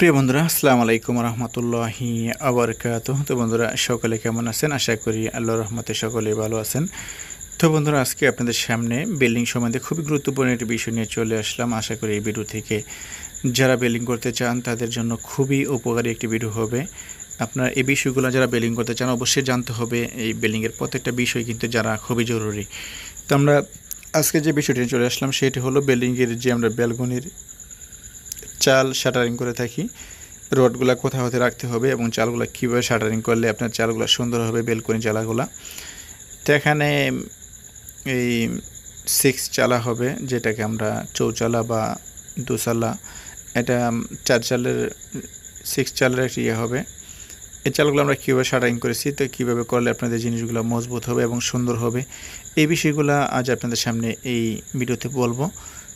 প্রিয় বন্ধুরা আসসালামু আলাইকুম রহমতুল্লাহি আবরকাত তো বন্ধুরা সকলে কেমন আছেন আশা করি আল্লাহ রহমতে সকলে ভালো আছেন তো বন্ধুরা আজকে আপনাদের সামনে বিল্ডিং সম্বন্ধে খুবই গুরুত্বপূর্ণ একটি বিষয় নিয়ে চলে আসলাম আশা করি এই ভিডিও থেকে যারা বিল্ডিং করতে চান তাদের জন্য খুবই উপকারী একটি ভিডিও হবে আপনার এই বিষয়গুলো যারা বিল্ডিং করতে চান অবশ্যই জানতে হবে এই বিল্ডিংয়ের প্রত্যেকটা বিষয় কিন্তু যারা খুবই জরুরি তো আমরা আজকে যে বিষয়টি চলে আসলাম সেটি হলো বিল্ডিংয়ের যে আমরা ব্যালকনির চাল শাটারিং করে থাকি রডগুলা কোথা হতে রাখতে হবে এবং চালগুলা কীভাবে শাটারিং করলে আপনার চালগুলা সুন্দর হবে বেলকনি চালাগুলা তো এখানে এই সিক্স চালা হবে যেটাকে আমরা চৌচালা বা দুচালা এটা চার চালের সিক্স চালের একটি ইয়ে হবে এই চালগুলো আমরা কীভাবে শাটারিং করেছি তো কীভাবে করলে আপনাদের জিনিসগুলো মজবুত হবে এবং সুন্দর হবে এই বিষয়গুলো আজ আপনাদের সামনে এই ভিডিওতে বলবো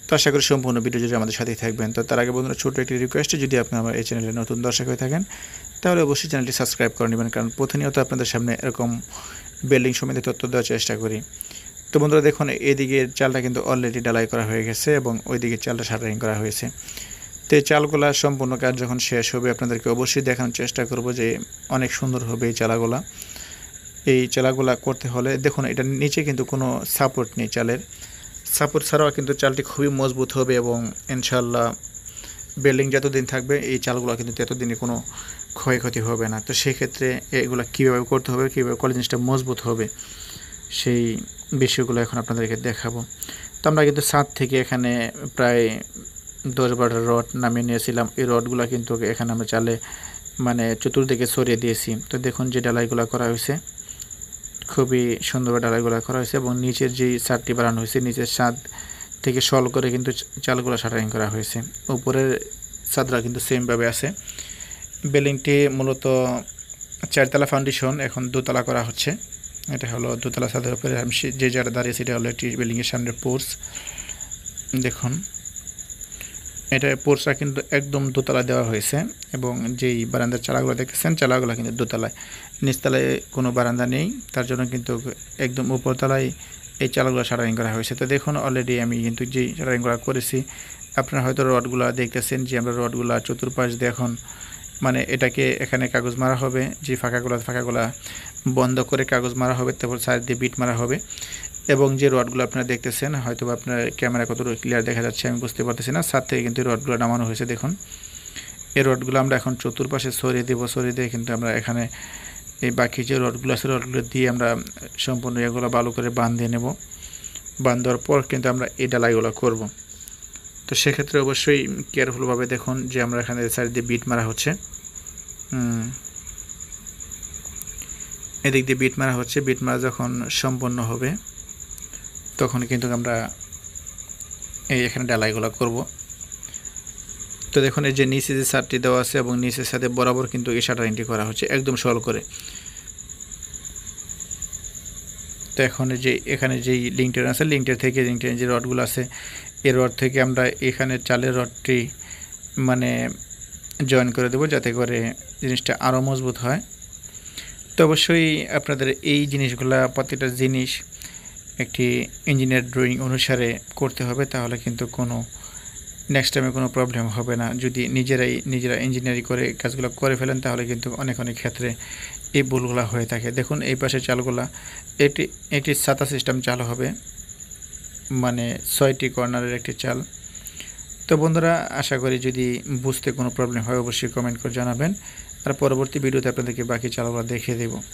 তো আশা করি সম্পূর্ণ ভিডিও যদি আমাদের সাথেই থাকবেন তো তার আগে বন্ধুরা ছোটো একটি রিকোয়েস্টে যদি আপনি আমার এই চ্যানেলে নতুন দর্শক হয়ে থাকেন তাহলে অবশ্যই চ্যানেলটি সাবস্ক্রাইব করে নেবেন কারণ প্রতিনিয়ত আপনাদের সামনে এরকম বিল্ডিং সম্বন্ধে তথ্য দেওয়ার চেষ্টা করি তো বন্ধুরা দেখুন এদিকে চালটা কিন্তু অলরেডি ডালাই করা হয়ে গেছে এবং ওইদিকে চালটা সার্টারিং করা হয়েছে তো চালগুলা সম্পূর্ণ কাজ যখন শেষ হবে আপনাদেরকে অবশ্যই দেখানোর চেষ্টা করব যে অনেক সুন্দর হবে এই চালাগুলা এই চালাগুলা করতে হলে দেখুন এটা নিচে কিন্তু কোনো সাপোর্ট নেই চালের সাপোর্ট ছাড়াও কিন্তু চালটি খুবই মজবুত হবে এবং ইনশাল্লাহ বিল্ডিং যতদিন থাকবে এই চালগুলো কিন্তু ততদিনই কোনো ক্ষয়ক্ষতি হবে না তো সেক্ষেত্রে এগুলো কীভাবে করতে হবে কীভাবে জিনিসটা মজবুত হবে সেই বিষয়গুলো এখন আপনাদেরকে দেখাবো তো আমরা কিন্তু সাত থেকে এখানে প্রায় দশ বারো রড নামিয়ে নিয়েছিলাম এই রডগুলো কিন্তু এখানে আমরা চালে মানে চতুর্দিকে সরিয়ে দিয়েছি তো দেখুন যে ডালাইগুলো করা হয়েছে খুবই সুন্দরভাবে ডালাইগুলা করা হয়েছে এবং নিচের যে ছাদটি বানানো হয়েছে নিচের ছাদ থেকে সল করে কিন্তু চালগুলো সাটারিং করা হয়েছে উপরের ছাদরা কিন্তু সেমভাবে আছে বিল্ডিংটি মূলত চারতলা ফাউন্ডেশন এখন দোতলা করা হচ্ছে এটা হলো দোতলা ছাদের উপরে যে যারা দাঁড়িয়েছে এটা হলো একটি বিল্ডিংয়ের সামনে পোর্স দেখুন এটা পোর্সা কিন্তু একদম দোতলা দেওয়া হয়েছে এবং যেই বারান্দার চালাগুলো দেখেছেন চালাগুলো কিন্তু দোতলায় নিচতলায় কোনো বারান্দা নেই তার জন্য কিন্তু একদম উপরতলায় এই চালাগুলো সারাইং করা হয়েছে তো দেখুন অলরেডি আমি কিন্তু যেই সারাইং করা করেছি আপনারা হয়তো রডগুলো দেখতেছেন যে আমরা রডগুলো চতুর্পাশ দিয়ে এখন মানে এটাকে এখানে কাগজ মারা হবে যে ফাঁকাগুলো ফাঁকাগুলো বন্ধ করে কাগজ মারা হবে তারপর সাইড দিয়ে বিট মারা হবে এবং যে রডগুলো আপনারা দেখতেছেন হয়তো আপনার ক্যামেরা কত ক্লিয়ার দেখা যাচ্ছে আমি বুঝতে পারতেছি না সাত থেকে কিন্তু রডগুলো নামানো হয়েছে দেখুন এই রডগুলো আমরা এখন চতুর্পাশে সরিয়ে দেবো সরিয়ে দিয়ে কিন্তু আমরা এখানে এই বাকি যে রডগুলো আছে রডগুলো দিয়ে আমরা সম্পূর্ণ এগুলো ভালো করে বাঁধিয়ে নেব বাঁধার দেওয়ার পর কিন্তু আমরা এই ডালাইগুলো করব তো সেক্ষেত্রে অবশ্যই কেয়ারফুলভাবে দেখুন যে আমরা এখানে সাইড দিয়ে বিট মারা হচ্ছে এদিক দিয়ে বিট মারা হচ্ছে বিট মারা যখন সম্পন্ন হবে তখন কিন্তু আমরা এই এখানে ডালাইগুলো করব তো দেখুন এই যে নিচে যে সারটি দেওয়া আছে এবং নিচের সাথে বরাবর কিন্তু এই এন্ট্রি করা হচ্ছে একদম সরল করে তো এখন যে এখানে যেই লিঙ্কটেন আছে লিঙ্কটেন থেকে লিঙ্কটেন যে রডগুলো আছে এই রড থেকে আমরা এখানে চালের রডটি মানে জয়েন করে দেব যাতে করে জিনিসটা আরও মজবুত হয় তো অবশ্যই আপনাদের এই জিনিসগুলা প্রতিটা জিনিস একটি ইঞ্জিনিয়ার ড্রয়িং অনুসারে করতে হবে তাহলে কিন্তু কোনো নেক্সট টাইমে কোনো প্রবলেম হবে না যদি নিজেরাই নিজেরা ইঞ্জিনিয়ারিং করে কাজগুলো করে ফেলেন তাহলে কিন্তু অনেক অনেক ক্ষেত্রে এই ভুলগুলা হয়ে থাকে দেখুন এই পাশে চালগুলা এটি এটি সাতা সিস্টেম চাল হবে মানে ছয়টি কর্নারের একটি চাল তো বন্ধুরা আশা করি যদি বুঝতে কোনো প্রবলেম হয় অবশ্যই কমেন্ট করে জানাবেন আর পরবর্তী ভিডিওতে আপনাদেরকে বাকি চালগুলো দেখিয়ে দেব